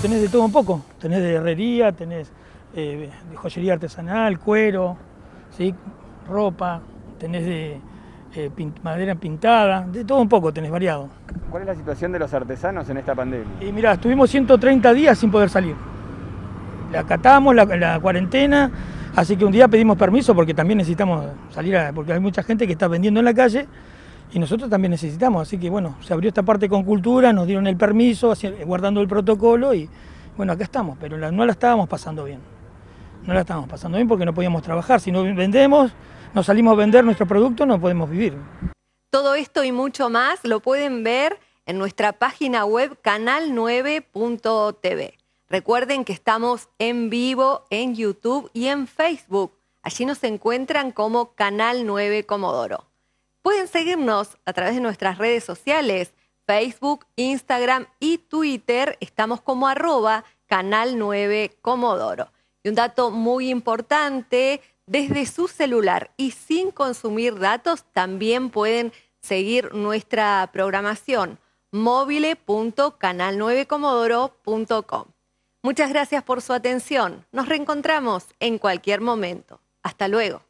tenés de todo un poco. Tenés de herrería, tenés eh, de joyería artesanal, cuero, ¿sí? ropa, tenés de eh, madera pintada, de todo un poco tenés variado. ¿Cuál es la situación de los artesanos en esta pandemia? Y mirá, estuvimos 130 días sin poder salir. La acatamos, la, cuarentena, así que un día pedimos permiso porque también necesitamos salir, porque hay mucha gente que está vendiendo en la calle y nosotros también necesitamos. Así que bueno, se abrió esta parte con cultura, nos dieron el permiso, eh, guardando el protocolo y bueno, acá estamos, pero no la estábamos pasando bien. No la estábamos pasando bien porque no podíamos trabajar. Si no vendemos, no salimos a vender nuestro producto, no podemos vivir. Todo esto y mucho más lo pueden ver en nuestra página web canal9.tv. Recuerden que estamos en vivo en YouTube y en Facebook. Allí nos encuentran como Canal 9 Comodoro. Pueden seguirnos a través de nuestras redes sociales, Facebook, Instagram y Twitter. Estamos como arroba Canal 9 Comodoro. Y un dato muy importante, desde su celular y sin consumir datos también pueden seguir nuestra programación mobile.canal9comodoro.com. Muchas gracias por su atención. Nos reencontramos en cualquier momento. Hasta luego.